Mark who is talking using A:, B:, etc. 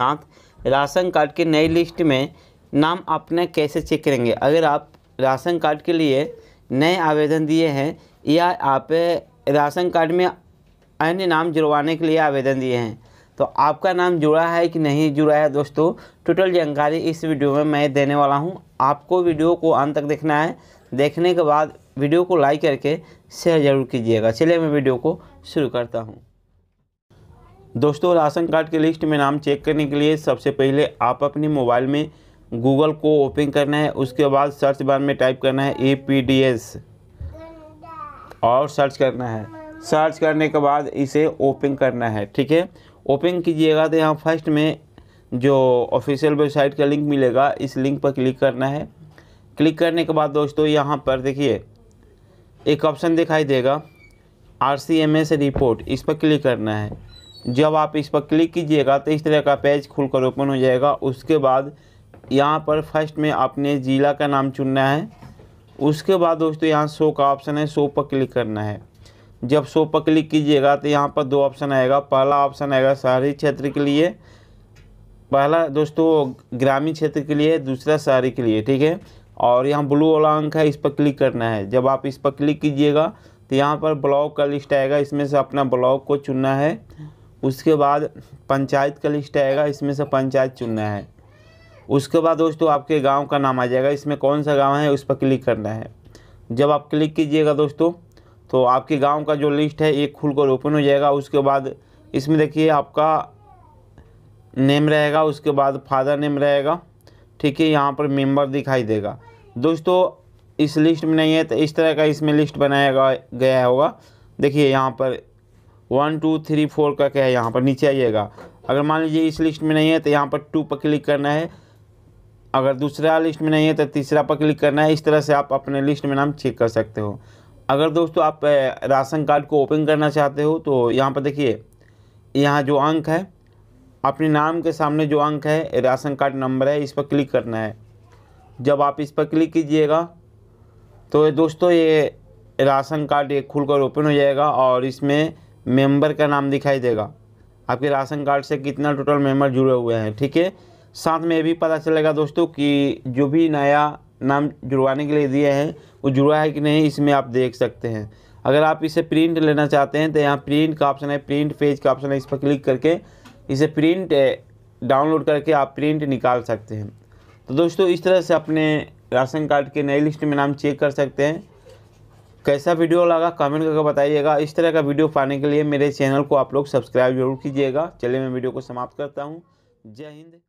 A: साथ ration card की नई लिस्ट में नाम अपने कैसे चेक करेंगे अगर आप राशन कार्ड के लिए नए आवेदन दिए हैं या आप राशन कार्ड में अन्य नाम जुड़वाने के लिए आवेदन दिए हैं तो आपका नाम जुड़ा है कि नहीं जुड़ा है दोस्तों टोटल जानकारी इस वीडियो में मैं देने वाला हूं आपको वीडियो को अंत तक देखना है देखने के बाद वीडियो को लाइक करके शेयर जरूर कीजिएगा चलिए मैं वीडियो को शुरू करता हूँ दोस्तों राशन कार्ड के लिस्ट में नाम चेक
B: करने के लिए सबसे पहले आप अपने मोबाइल में गूगल को ओपन करना है उसके बाद सर्च बार में टाइप करना है ए पी डी एस और सर्च करना है सर्च करने के बाद इसे ओपन करना है ठीक है ओपन कीजिएगा तो यहाँ फर्स्ट में जो ऑफिशियल वेबसाइट का लिंक मिलेगा इस लिंक पर क्लिक करना है क्लिक करने के बाद दोस्तों यहाँ पर देखिए एक ऑप्शन दिखाई देगा R C M S report इस पर क्लिक करना है जब आप इस पर क्लिक कीजिएगा तो इस तरह का पेज खुलकर ओपन हो जाएगा उसके बाद यहाँ पर फर्स्ट में आपने ज़िला का नाम चुनना है उसके बाद दोस्तों यहाँ शो का ऑप्शन है शो पर क्लिक करना है जब शो पर क्लिक कीजिएगा तो यहाँ पर दो ऑप्शन आएगा पहला ऑप्शन आएगा शहरी क्षेत्र के लिए पहला दोस्तों ग्रामीण क्षेत्र के लिए दूसरा शहरी के लिए ठीक है और यहाँ ब्लू वाला अंक है इस पर क्लिक करना है जब आप इस पर क्लिक कीजिएगा तो यहाँ पर ब्लॉक का लिस्ट आएगा इसमें से अपना ब्लॉक को चुनना है उसके बाद पंचायत का लिस्ट आएगा इसमें से पंचायत चुनना है उसके बाद दोस्तों आपके गांव का नाम आ जाएगा इसमें कौन सा गांव है उस पर क्लिक करना है जब आप क्लिक कीजिएगा दोस्तों तो आपके गांव का जो लिस्ट है ये खुल कर ओपन हो जाएगा उसके बाद इसमें देखिए आपका नेम रहेगा उसके बाद फादर नेम रहेगा ठीक है यहाँ पर मेम्बर दिखाई देगा दोस्तों इस लिस्ट में नहीं है तो इस तरह का इसमें लिस्ट बनाया गया होगा देखिए यहाँ पर वन टू थ्री फोर का क्या है यहाँ पर नीचे आइएगा अगर मान लीजिए इस लिस्ट में नहीं है तो यहाँ पर टू पर क्लिक करना है अगर दूसरा लिस्ट में नहीं है तो तीसरा पर क्लिक करना है इस तरह से आप अपने लिस्ट में नाम चेक कर सकते हो अगर दोस्तों आप राशन कार्ड को ओपन करना चाहते हो तो यहाँ पर देखिए यहाँ जो अंक है अपने नाम के सामने जो अंक है राशन कार्ड नंबर है इस पर क्लिक करना है जब आप इस पर क्लिक कीजिएगा तो दोस्तों ये राशन कार्ड ये खुलकर ओपन हो जाएगा और इसमें मेंबर का नाम दिखाई देगा आपके राशन कार्ड से कितना टोटल मेंबर जुड़े हुए हैं ठीक है साथ में ये भी पता चलेगा दोस्तों कि जो भी नया नाम जुड़वाने के लिए दिए हैं वो जुड़ा है कि नहीं इसमें आप देख सकते हैं अगर आप इसे प्रिंट लेना चाहते हैं तो यहाँ प्रिंट का ऑप्शन है प्रिंट पेज का ऑप्शन है इस पर क्लिक करके इसे प्रिंट डाउनलोड करके आप प्रिंट निकाल सकते हैं तो दोस्तों इस तरह से अपने राशन कार्ड के नए लिस्ट में नाम चेक कर सकते हैं कैसा वीडियो लगा कमेंट करके बताइएगा इस तरह का वीडियो पाने के लिए मेरे चैनल को आप लोग सब्सक्राइब जरूर कीजिएगा चलिए मैं वीडियो को समाप्त करता हूँ
A: जय हिंद